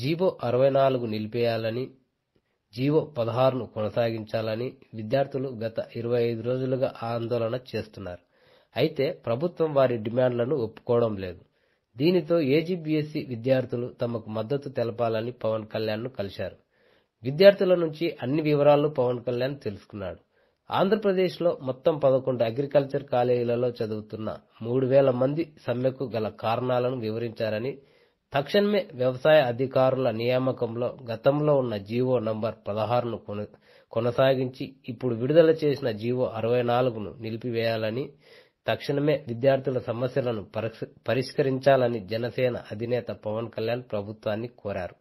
GO అరవై నాలుగు నిలిపేయాలని GO పదహారును కొనసాగించాలని విద్యార్థులు గత ఇరవై ఐదు రోజులుగా ఆందోళన చేస్తున్నారు అయితే ప్రభుత్వం వారి డిమాండ్లను ఒప్పుకోవడం లేదు దీనితో ఏజీబీఎస్సీ విద్యార్థులు తమకు మద్దతు తెలపాలని పవన్ కళ్యాణ్ను కలిశారు విద్యార్థుల నుంచి అన్ని వివరాలు పవన్ కళ్యాణ్ తెలుసుకున్నాడు ఆంధ్రప్రదేశ్లో మొత్తం పదకొండు అగ్రికల్చర్ కాలేజీలలో చదువుతున్న మూడు వేల మంది సమ్మెకు గల కారణాలను వివరించారని తక్షణమే వ్యవసాయ అధికారుల నియామకంలో గతంలో ఉన్న జీవో నంబర్ పదహారును కొన కొనసాగించి ఇప్పుడు విడుదల చేసిన జీవో అరవై నాలుగును నిలిపివేయాలని తక్షణమే విద్యార్థుల సమస్యలను పరిష్కరించాలని జనసేన అధినేత పవన్ కళ్యాణ్ ప్రభుత్వాన్ని కోరారు